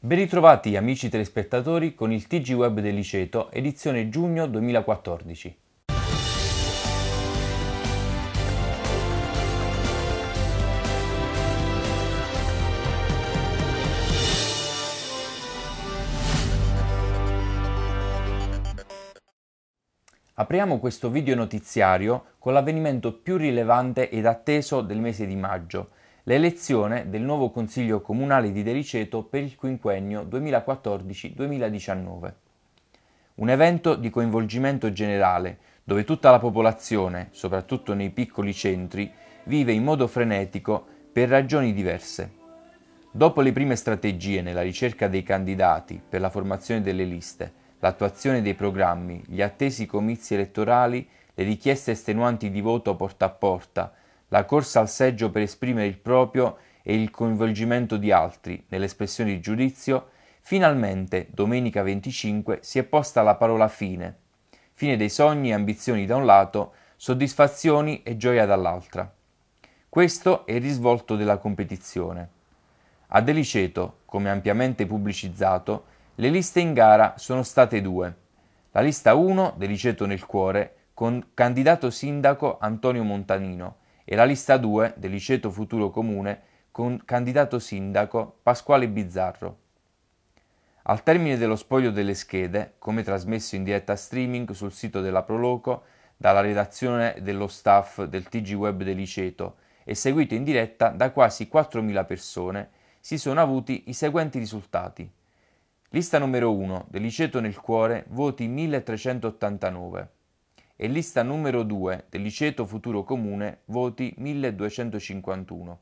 Ben ritrovati amici telespettatori con il TG Web del Liceto, edizione giugno 2014. Apriamo questo video notiziario con l'avvenimento più rilevante ed atteso del mese di maggio – l'elezione del nuovo Consiglio Comunale di Dericeto per il quinquennio 2014-2019. Un evento di coinvolgimento generale, dove tutta la popolazione, soprattutto nei piccoli centri, vive in modo frenetico per ragioni diverse. Dopo le prime strategie nella ricerca dei candidati per la formazione delle liste, l'attuazione dei programmi, gli attesi comizi elettorali, le richieste estenuanti di voto porta a porta, la corsa al seggio per esprimere il proprio e il coinvolgimento di altri nell'espressione di giudizio, finalmente domenica 25 si è posta la parola fine, fine dei sogni e ambizioni da un lato, soddisfazioni e gioia dall'altra. Questo è il risvolto della competizione. A Deliceto, come ampiamente pubblicizzato, le liste in gara sono state due. La lista 1 d'Eliceto nel cuore con candidato sindaco Antonio Montanino e la lista 2 del liceo Futuro Comune con candidato sindaco Pasquale Bizzarro. Al termine dello spoglio delle schede, come trasmesso in diretta streaming sul sito della Proloco dalla redazione dello staff del TG Web del liceo e seguito in diretta da quasi 4.000 persone, si sono avuti i seguenti risultati. Lista numero 1 del liceo nel cuore, voti 1389 e lista numero 2 del Liceto Futuro Comune, voti 1251.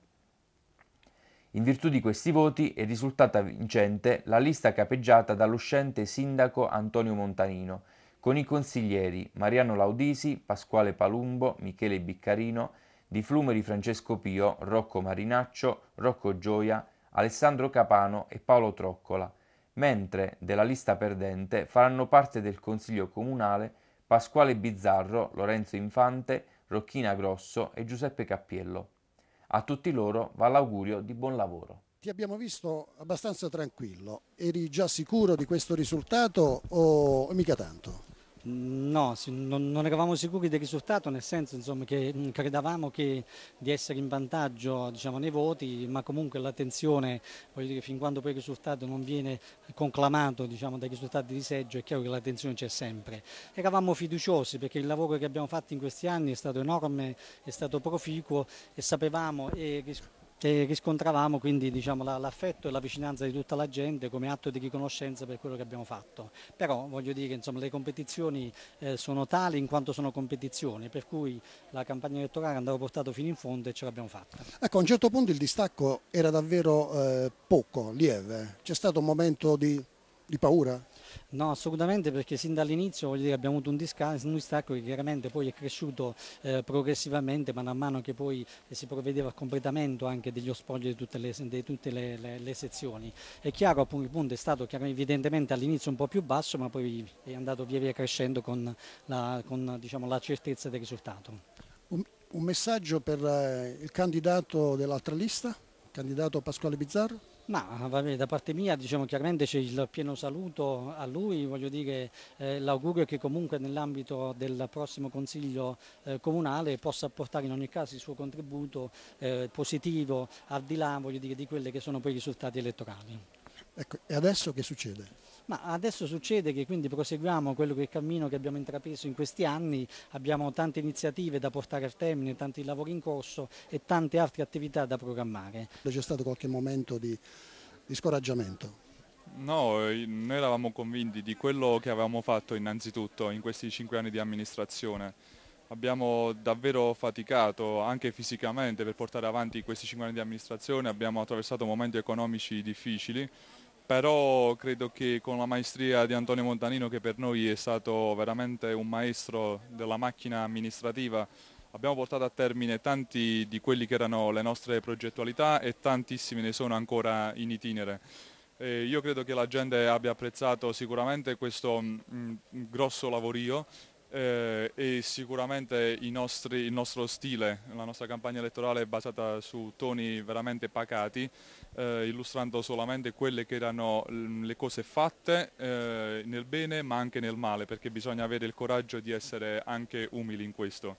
In virtù di questi voti è risultata vincente la lista capeggiata dall'uscente sindaco Antonio Montanino, con i consiglieri Mariano Laudisi, Pasquale Palumbo, Michele Biccarino, Di Flumeri Francesco Pio, Rocco Marinaccio, Rocco Gioia, Alessandro Capano e Paolo Troccola, mentre della lista perdente faranno parte del Consiglio Comunale Pasquale Bizzarro, Lorenzo Infante, Rocchina Grosso e Giuseppe Cappiello. A tutti loro va l'augurio di buon lavoro. Ti abbiamo visto abbastanza tranquillo, eri già sicuro di questo risultato o mica tanto? No, non eravamo sicuri del risultato, nel senso insomma, che mm, credevamo che di essere in vantaggio diciamo, nei voti, ma comunque l'attenzione, voglio dire, fin quando poi il risultato non viene conclamato diciamo, dai risultati di seggio, è chiaro che l'attenzione c'è sempre. Eravamo fiduciosi perché il lavoro che abbiamo fatto in questi anni è stato enorme, è stato proficuo e sapevamo e e riscontravamo quindi diciamo, l'affetto e la vicinanza di tutta la gente come atto di riconoscenza per quello che abbiamo fatto. Però voglio dire che le competizioni eh, sono tali in quanto sono competizioni, per cui la campagna elettorale andava portata fino in fondo e ce l'abbiamo fatta. Ecco, a un certo punto il distacco era davvero eh, poco, lieve, c'è stato un momento di, di paura? No, assolutamente perché sin dall'inizio abbiamo avuto un, un, distacco che chiaramente poi è cresciuto eh, progressivamente man mano che poi si provvedeva al completamento anche degli spogli di tutte le, di tutte le, le, le sezioni. È chiaro appunto il punto è stato evidentemente all'inizio un po' più basso ma poi è andato via via crescendo con la, con, diciamo, la certezza del risultato. Un, un messaggio per eh, il candidato dell'altra lista, il candidato Pasquale Bizzarro? Ma va bene, da parte mia diciamo, chiaramente c'è il pieno saluto a lui, voglio dire eh, l'augurio che comunque nell'ambito del prossimo Consiglio eh, Comunale possa portare in ogni caso il suo contributo eh, positivo al di là dire, di quelli che sono poi i risultati elettorali. Ecco, e adesso che succede? Ma adesso succede che quindi proseguiamo quello che è il cammino che abbiamo intrapreso in questi anni, abbiamo tante iniziative da portare a termine, tanti lavori in corso e tante altre attività da programmare. C'è stato qualche momento di, di scoraggiamento? No, eh, noi eravamo convinti di quello che avevamo fatto innanzitutto in questi cinque anni di amministrazione. Abbiamo davvero faticato anche fisicamente per portare avanti questi cinque anni di amministrazione, abbiamo attraversato momenti economici difficili, però credo che con la maestria di Antonio Montanino che per noi è stato veramente un maestro della macchina amministrativa abbiamo portato a termine tanti di quelli che erano le nostre progettualità e tantissimi ne sono ancora in itinere. E io credo che la gente abbia apprezzato sicuramente questo mh, mm, mm, grosso lavorio eh, e sicuramente nostri, il nostro stile, la nostra campagna elettorale è basata su toni veramente pacati, eh, illustrando solamente quelle che erano mm, le cose fatte eh, nel bene ma anche nel male, perché bisogna avere il coraggio di essere anche umili in questo.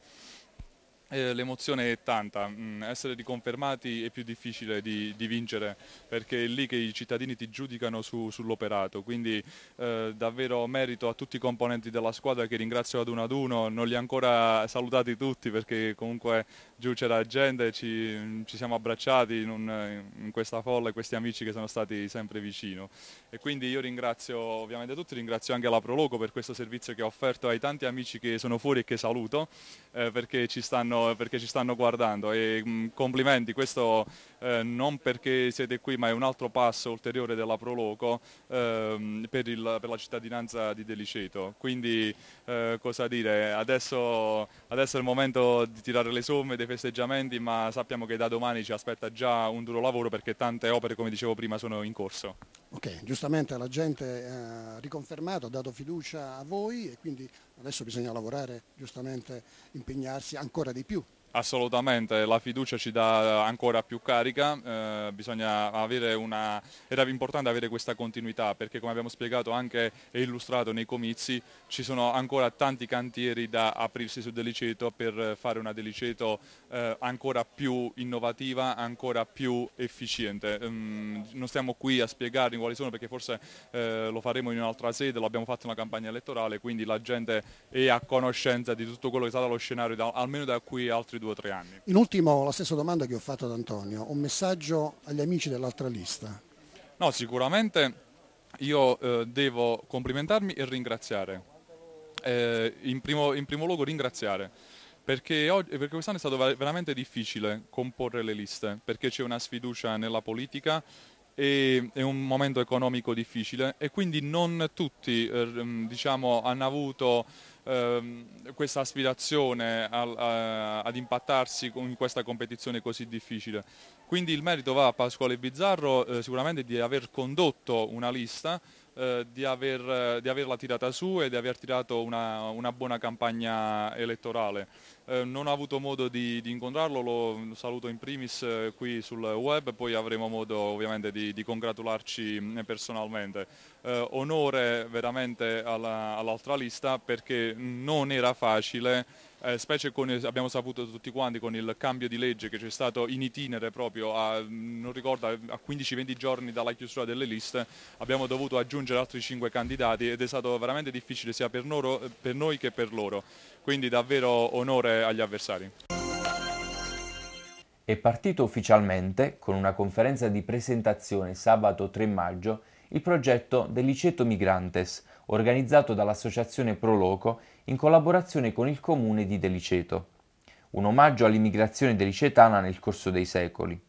Eh, l'emozione è tanta, mm, essere riconfermati è più difficile di, di, vincere perché è lì che i cittadini ti giudicano su, sull'operato, quindi eh, davvero merito a tutti i componenti della squadra che ringrazio ad uno ad uno, non li ho ancora salutati tutti perché comunque giù c'era gente, ci, ci, siamo abbracciati in, un, in questa folla e questi amici che sono stati sempre vicino e quindi io ringrazio ovviamente tutti, ringrazio anche la Proloco per questo servizio che ha offerto ai tanti amici che sono fuori e che saluto eh, perché ci stanno stanno, perché ci stanno guardando e mh, mm, complimenti, questo eh, non perché siete qui ma è un altro passo ulteriore della Proloco ehm, per, il, per, la cittadinanza di Deliceto, quindi eh, cosa dire, adesso, adesso, è il momento di tirare le somme dei festeggiamenti ma sappiamo che da domani ci aspetta già un duro lavoro perché tante opere come dicevo prima sono in corso. Ok, giustamente la gente eh, ha riconfermato, ha dato fiducia a voi e quindi adesso bisogna lavorare, giustamente impegnarsi ancora di più Assolutamente, la fiducia ci dà ancora più carica, eh, bisogna avere una, era importante avere questa continuità perché come abbiamo spiegato anche e illustrato nei comizi ci sono ancora tanti cantieri da aprirsi su Deliceto per fare una Deliceto eh, ancora più innovativa, ancora più efficiente. Mm, non stiamo qui a spiegarvi quali sono perché forse eh, lo faremo in un'altra sede, l'abbiamo fatto in una campagna elettorale, quindi la gente è a conoscenza di tutto quello che è stato lo scenario da, almeno da qui altri altri due o tre anni. In ultimo la stessa domanda che ho fatto ad Antonio, un messaggio agli amici dell'altra lista. No, sicuramente io eh, devo complimentarmi e ringraziare. Eh, in, primo, in, primo, luogo ringraziare, perché, oggi, perché quest'anno è stato veramente difficile comporre le liste, perché c'è una sfiducia nella politica e è un momento economico difficile e quindi non tutti eh, diciamo, hanno avuto ehm, questa aspirazione al, a, ad impattarsi in questa competizione così difficile. Quindi il merito va a Pasquale Bizzarro eh, sicuramente di aver condotto una lista eh, di, aver, eh, di, averla tirata su e di aver tirato una, una buona campagna elettorale. Eh, non ho avuto modo di, di, incontrarlo, lo saluto in primis eh, qui sul web, poi avremo modo ovviamente di, di congratularci mm, personalmente. onore veramente alla, all'altra lista perché non era facile eh, specie con, abbiamo saputo tutti quanti con il cambio di legge che c'è stato in itinere proprio a, mm, non ricordo, a 15-20 giorni dalla chiusura delle liste, abbiamo dovuto aggiungere altri 5 candidati ed è stato veramente difficile sia per, loro, eh, per noi che per loro, quindi davvero onore agli avversari. È partito ufficialmente con una conferenza di presentazione sabato 3 maggio il progetto Deliceto Migrantes, organizzato dall'associazione Proloco in collaborazione con il comune di Deliceto, un omaggio all'immigrazione delicetana nel corso dei secoli.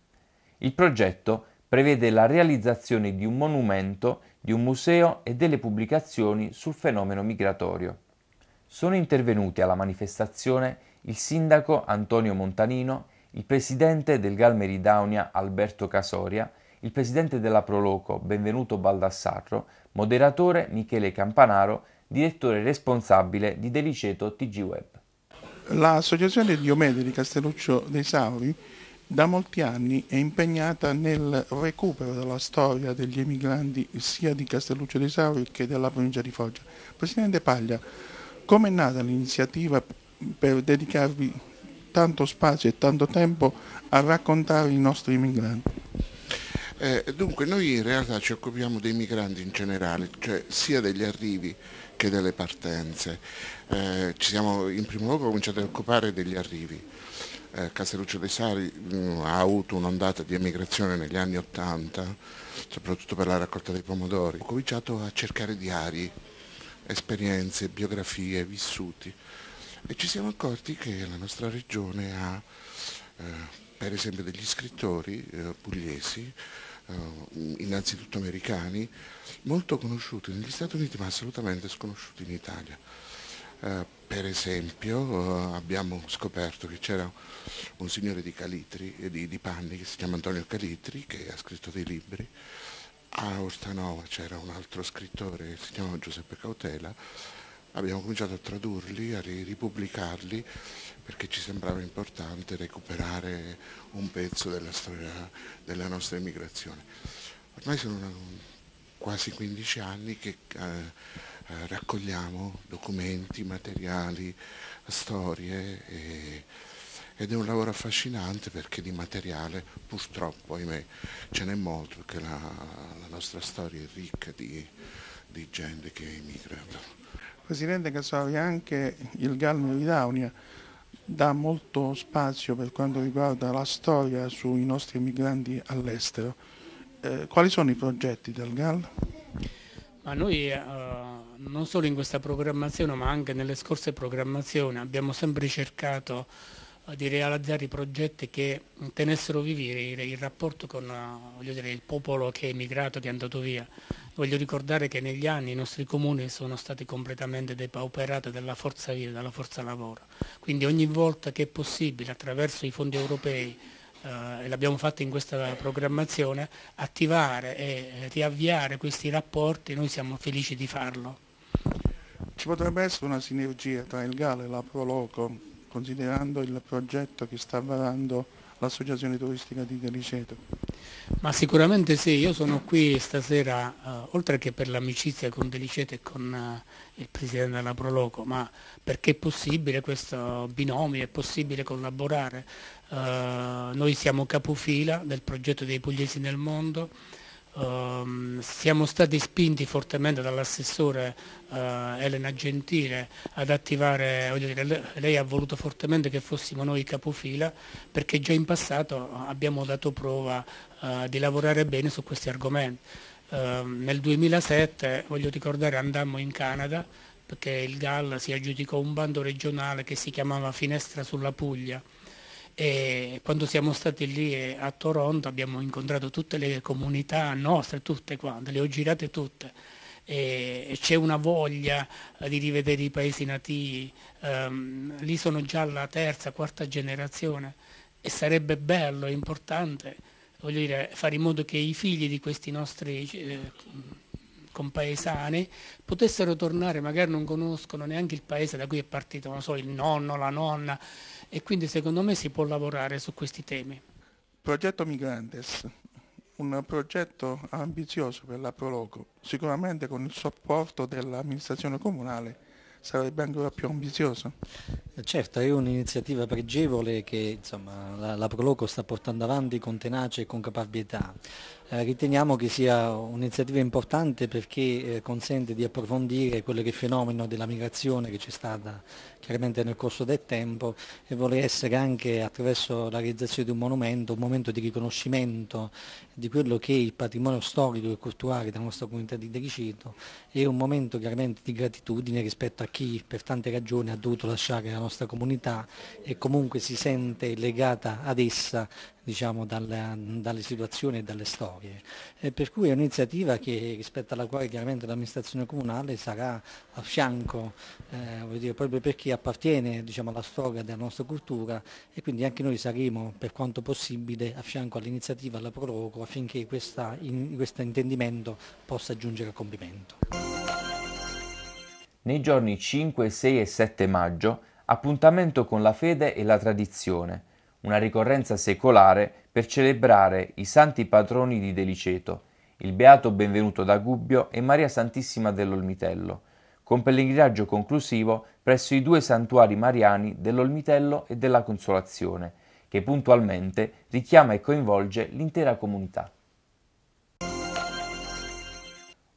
Il progetto prevede la realizzazione di un monumento, di un museo e delle pubblicazioni sul fenomeno migratorio. Sono intervenuti alla manifestazione il sindaco Antonio Montanino, il presidente del Galmeri Daunia Alberto Casoria, il presidente della Proloco, Benvenuto Baldassarro, moderatore Michele Campanaro, direttore responsabile di Deliceto TG Web. L'associazione Diomede di Castelluccio dei Sauri da molti anni è impegnata nel recupero della storia degli emigranti sia di Castelluccio dei Sauri che della provincia di Foggia. Presidente Paglia, come è nata l'iniziativa per dedicarvi tanto spazio e tanto tempo a raccontare i nostri emigranti? Eh, dunque noi in realtà ci occupiamo dei migranti in generale, cioè sia degli arrivi che delle partenze. Eh, ci siamo in primo luogo cominciati a occupare degli arrivi. Eh, Castelluccio dei Sari mh, mm, ha avuto un'ondata di emigrazione negli anni Ottanta, soprattutto per la raccolta dei pomodori. Ho cominciato a cercare diari, esperienze, biografie, vissuti e ci siamo accorti che la nostra regione ha eh, per esempio degli scrittori eh, pugliesi eh, innanzitutto americani, molto conosciuti negli Stati Uniti ma assolutamente sconosciuti in Italia. Uh, per esempio uh, abbiamo scoperto che c'era un signore di, Calitri, di, di, Panni che si chiama Antonio Calitri che ha scritto dei libri, a Ortanova c'era un altro scrittore che si chiamava Giuseppe Cautela, abbiamo cominciato a tradurli, a ripubblicarli perché ci sembrava importante recuperare un pezzo della storia della nostra immigrazione. Ormai sono una, quasi 15 anni che eh, eh, raccogliamo documenti, materiali, storie e, ed è un lavoro affascinante perché di materiale purtroppo, ahimè, ce n'è molto perché la, la nostra storia è ricca di, di gente che è immigrata. Presidente Casavi, anche il di Daunia dà molto spazio per quanto riguarda la storia sui nostri migranti all'estero. Eh, quali sono i progetti del GAL? Ma noi eh, non solo in questa programmazione ma anche nelle scorse programmazioni abbiamo sempre cercato eh, di realizzare i progetti che tenessero vivere il, il rapporto con eh, dire, il popolo che è emigrato, che è andato via Voglio ricordare che negli anni i nostri comuni sono stati completamente depauperati dalla forza vita, dalla forza lavoro. Quindi ogni volta che è possibile attraverso i fondi europei eh, e l'abbiamo fatto in questa programmazione, attivare e riavviare questi rapporti, noi siamo felici di farlo. Ci potrebbe essere una sinergia tra il GAL e la Proloco, considerando il progetto che sta varando l'Associazione Turistica di Deliceto? Ma sicuramente sì, io sono qui stasera, eh, oltre che per l'amicizia con Delicete e con eh, il Presidente della Proloco, ma perché è possibile questo binomio, è possibile collaborare. Eh, noi siamo capofila del progetto dei pugliesi nel mondo, Um, siamo stati spinti fortemente dall'assessore uh, Elena Gentile ad attivare, dire, lei ha voluto fortemente che fossimo noi capofila perché già in passato abbiamo dato prova uh, di lavorare bene su questi argomenti. Uh, nel 2007, voglio ricordare, andammo in Canada perché il GAL si aggiudicò un bando regionale che si chiamava Finestra sulla Puglia e quando siamo stati lì eh, a Toronto abbiamo incontrato tutte le comunità nostre, tutte quante, le ho girate tutte c'è una voglia eh, di rivedere i paesi nativi, um, lì sono già la terza, quarta generazione e sarebbe bello, importante, voglio dire, fare in modo che i figli di questi nostri eh, compaesani potessero tornare, magari non conoscono neanche il paese da cui è partito, non so, il nonno, la nonna e quindi secondo me si può lavorare su questi temi. Progetto Migrantes, un progetto ambizioso per la Proloco, sicuramente con il supporto dell'amministrazione comunale sarebbe ancora più ambizioso. Certo, è un'iniziativa pregevole che insomma, la, la, Proloco sta portando avanti con tenacia e con caparbietà. Eh, riteniamo che sia un'iniziativa importante perché eh, consente di approfondire quello che è il fenomeno della migrazione che c'è stata chiaramente nel corso del tempo e vuole essere anche attraverso la realizzazione di un monumento, un momento di riconoscimento di quello che è il patrimonio storico e culturale della nostra comunità di Dericito e un momento chiaramente di gratitudine rispetto a chi per tante ragioni ha dovuto lasciare la nostra comunità e comunque si sente legata ad essa diciamo, dalla, dalle situazioni e dalle storie. E per cui è un'iniziativa che, rispetto alla quale chiaramente l'amministrazione comunale sarà a fianco, eh, dire, proprio perché appartiene diciamo, alla storia della nostra cultura e quindi anche noi saremo per quanto possibile a fianco all'iniziativa, alla Proloco, affinché questa, in, questo intendimento possa giungere a compimento. Nei giorni 5, 6 e 7 maggio, appuntamento con la fede e la tradizione – una ricorrenza secolare per celebrare i santi patroni di Deliceto, il beato Benvenuto da Gubbio e Maria Santissima dell'Olmitello, con pellegrinaggio conclusivo presso i due santuari mariani dell'Olmitello e della Consolazione, che puntualmente richiama e coinvolge l'intera comunità.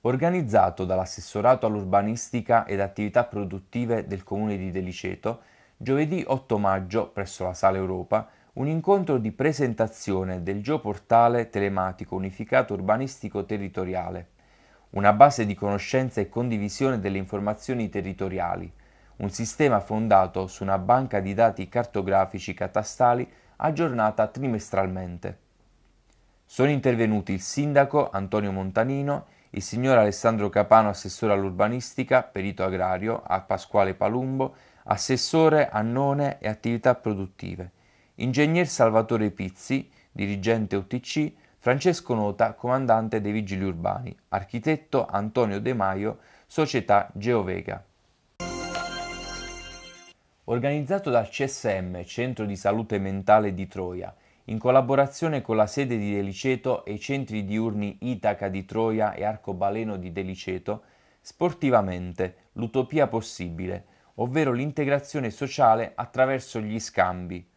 Organizzato dall'assessorato all'urbanistica ed attività produttive del comune di Deliceto, giovedì 8 maggio presso la Sala Europa un incontro di presentazione del geoportale telematico unificato urbanistico territoriale, una base di conoscenza e condivisione delle informazioni territoriali, un sistema fondato su una banca di dati cartografici catastali aggiornata trimestralmente. Sono intervenuti il sindaco Antonio Montanino, il signor Alessandro Capano, assessore all'urbanistica, perito agrario, a Pasquale Palumbo, assessore a none e attività produttive, ingegner Salvatore Pizzi, dirigente UTC, Francesco Nota, comandante dei Vigili Urbani, architetto Antonio De Maio, società Geovega. Organizzato dal CSM, Centro di Salute Mentale di Troia, in collaborazione con la sede di Deliceto e i centri diurni Itaca di Troia e Arcobaleno di Deliceto, sportivamente l'utopia possibile, ovvero l'integrazione sociale attraverso gli scambi,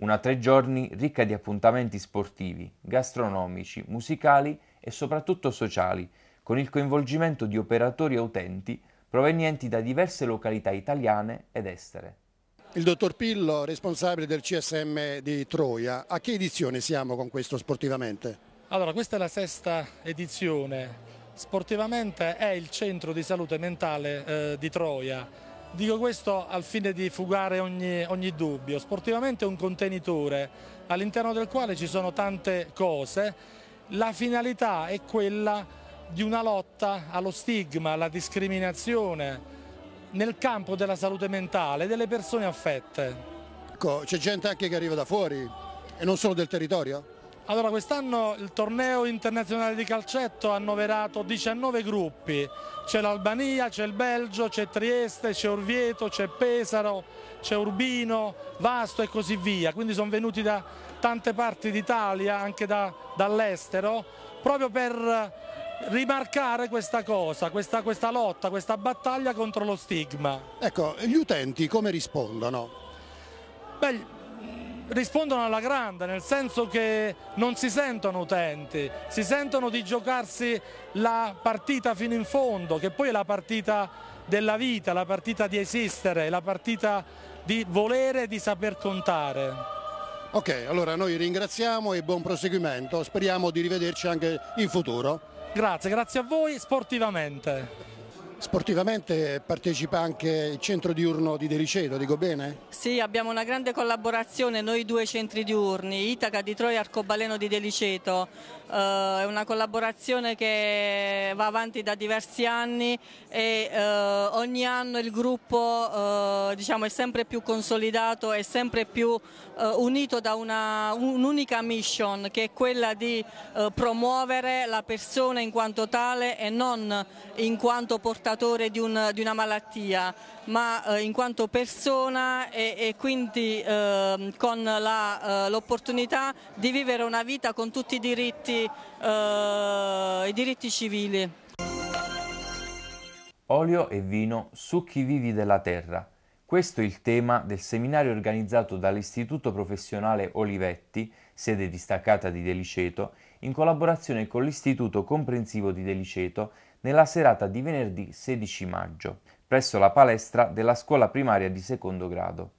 una tre giorni ricca di appuntamenti sportivi, gastronomici, musicali e soprattutto sociali, con il coinvolgimento di operatori e utenti provenienti da diverse località italiane ed estere. Il dottor Pillo, responsabile del CSM di Troia, a che edizione siamo con questo sportivamente? Allora, questa è la sesta edizione. Sportivamente è il centro di salute mentale eh, di Troia Dico questo al fine di fugare ogni, ogni dubbio. Sportivamente è un contenitore all'interno del quale ci sono tante cose. La finalità è quella di una lotta allo stigma, alla discriminazione nel campo della salute mentale delle persone affette. Ecco, c'è gente anche che arriva da fuori e non solo del territorio? Allora, quest'anno il torneo internazionale di calcetto ha annoverato 19 gruppi. C'è l'Albania, c'è il Belgio, c'è Trieste, c'è Orvieto, c'è Pesaro, c'è Urbino, Vasto e così via. Quindi sono venuti da tante parti d'Italia, anche da, dall'estero, proprio per rimarcare questa cosa, questa, questa lotta, questa battaglia contro lo stigma. Ecco, gli utenti come rispondono? Beh, rispondono alla grande, nel senso che non si sentono utenti, si sentono di giocarsi la partita fino in fondo, che poi è la partita della vita, la partita di esistere, la partita di volere e di saper contare. Ok, allora noi ringraziamo e buon proseguimento, speriamo di rivederci anche in futuro. Grazie, grazie a voi sportivamente. Sportivamente partecipa anche il centro diurno di Deliceto, dico bene? Sì, abbiamo una grande collaborazione noi due centri diurni, Itaca di Troia e Arcobaleno di Deliceto. Eh, è una collaborazione che va avanti da diversi anni e eh, ogni anno il gruppo eh, diciamo, è sempre più consolidato e sempre più unito da un'unica mission che è quella di promuovere la persona in quanto tale e non in quanto portatore di, un, di una malattia ma in quanto persona e, e quindi ehm, con l'opportunità di vivere una vita con tutti i diritti eh, i diritti civili. Olio e vino, succhi vivi della terra. Questo è il tema del seminario organizzato dall'Istituto Professionale Olivetti, sede distaccata di Deliceto, in collaborazione con l'Istituto Comprensivo di Deliceto nella serata di venerdì 16 maggio, presso la palestra della scuola primaria di secondo grado.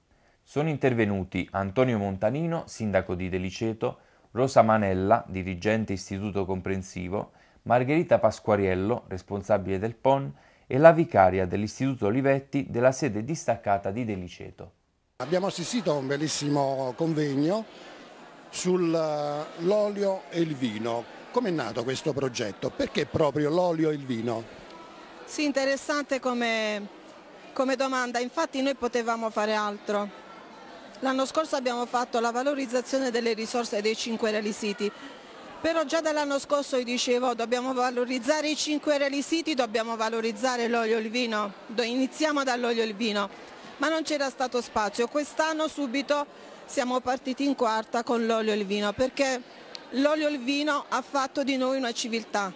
Sono intervenuti Antonio Montanino, sindaco di Deliceto, Rosa Manella, dirigente istituto comprensivo, Margherita Pasquariello, responsabile del PON, e la vicaria dell'istituto Olivetti della sede distaccata di Deliceto. Abbiamo assistito a un bellissimo convegno sull'olio eh, e il vino. Come è nato questo progetto? Perché proprio l'olio e il vino? Sì, interessante come, come domanda. Infatti noi potevamo fare altro L'anno scorso abbiamo fatto la valorizzazione delle risorse dei cinque reali siti. Però già dall'anno scorso io dicevo dobbiamo valorizzare i cinque reali siti, dobbiamo valorizzare l'olio e il vino, iniziamo dall'olio e il vino, ma non c'era stato spazio. Quest'anno subito siamo partiti in quarta con l'olio e il vino perché l'olio e il vino ha fatto di noi una civiltà.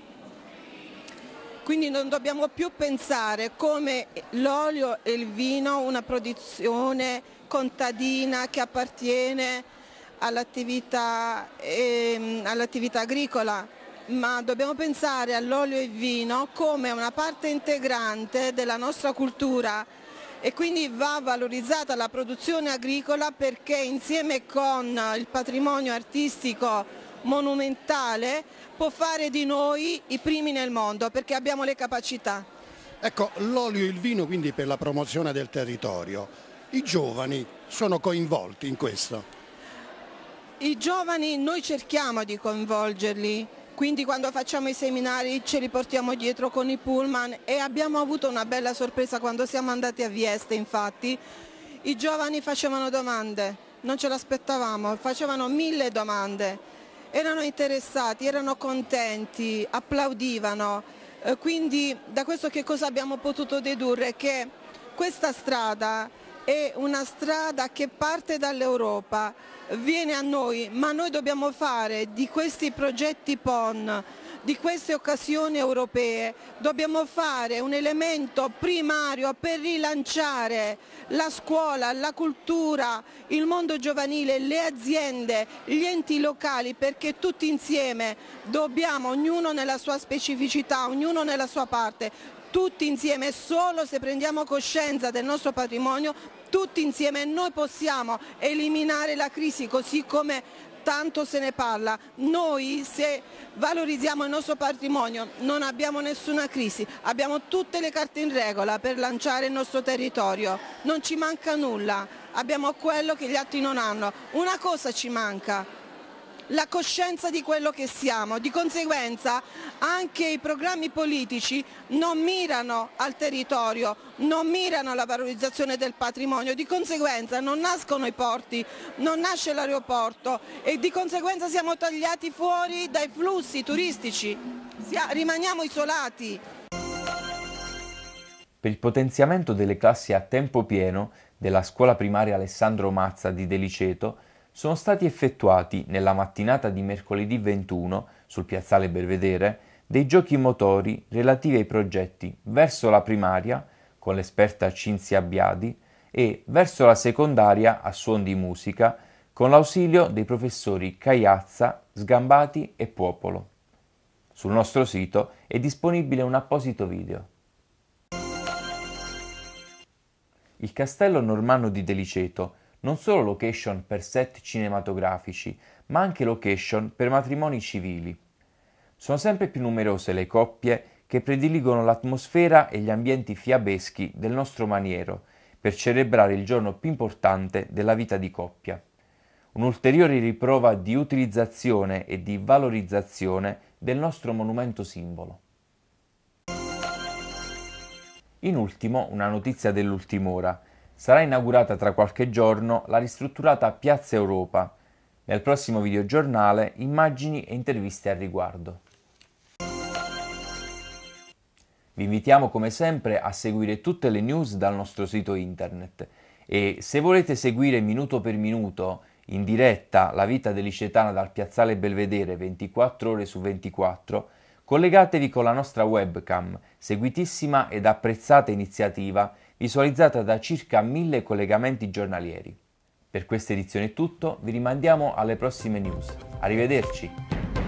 Quindi non dobbiamo più pensare come l'olio e il vino una produzione contadina che appartiene all'attività eh, all agricola, ma dobbiamo pensare all'olio e vino come una parte integrante della nostra cultura e quindi va valorizzata la produzione agricola perché insieme con il patrimonio artistico monumentale può fare di noi i primi nel mondo perché abbiamo le capacità. Ecco, l'olio e il vino quindi per la promozione del territorio. I giovani sono coinvolti in questo? I giovani noi cerchiamo di coinvolgerli, quindi quando facciamo i seminari ce li portiamo dietro con i pullman e abbiamo avuto una bella sorpresa quando siamo andati a Vieste infatti. I giovani facevano domande, non ce l'aspettavamo, facevano mille domande, erano interessati, erano contenti, applaudivano. Eh, quindi da questo che cosa abbiamo potuto dedurre? Che questa strada è una strada che parte dall'Europa, viene a noi, ma noi dobbiamo fare di questi progetti PON, di queste occasioni europee, dobbiamo fare un elemento primario per rilanciare la scuola, la cultura, il mondo giovanile, le aziende, gli enti locali, perché tutti insieme dobbiamo, ognuno nella sua specificità, ognuno nella sua parte, tutti insieme, solo se prendiamo coscienza del nostro patrimonio tutti insieme noi possiamo eliminare la crisi così come tanto se ne parla. Noi se valorizziamo il nostro patrimonio non abbiamo nessuna crisi, abbiamo tutte le carte in regola per lanciare il nostro territorio, non ci manca nulla, abbiamo quello che gli altri non hanno. Una cosa ci manca, la coscienza di quello che siamo. Di conseguenza anche i programmi politici non mirano al territorio, non mirano alla valorizzazione del patrimonio, di conseguenza non nascono i porti, non nasce l'aeroporto e di conseguenza siamo tagliati fuori dai flussi turistici, rimaniamo isolati. Per il potenziamento delle classi a tempo pieno della scuola primaria Alessandro Mazza di Deliceto sono stati effettuati nella mattinata di mercoledì 21 sul piazzale Belvedere dei giochi motori relativi ai progetti verso la primaria con l'esperta Cinzia Biadi e verso la secondaria a suon di musica con l'ausilio dei professori Cagliazza, Sgambati e Popolo. Sul nostro sito è disponibile un apposito video. Il castello normanno di Deliceto non solo location per set cinematografici, ma anche location per matrimoni civili. Sono sempre più numerose le coppie che prediligono l'atmosfera e gli ambienti fiabeschi del nostro maniero per celebrare il giorno più importante della vita di coppia. Un'ulteriore riprova di utilizzazione e di valorizzazione del nostro monumento simbolo. In ultimo, una notizia dell'ultima ora. Sarà inaugurata tra qualche giorno la ristrutturata Piazza Europa. Nel prossimo videogiornale immagini e interviste al riguardo. Vi invitiamo come sempre a seguire tutte le news dal nostro sito internet e se volete seguire minuto per minuto in diretta la vita dell'Icetana dal piazzale Belvedere 24 ore su 24, collegatevi con la nostra webcam, seguitissima ed apprezzata iniziativa visualizzata da circa 1000 collegamenti giornalieri. Per questa edizione è tutto, vi rimandiamo alle prossime news. Arrivederci!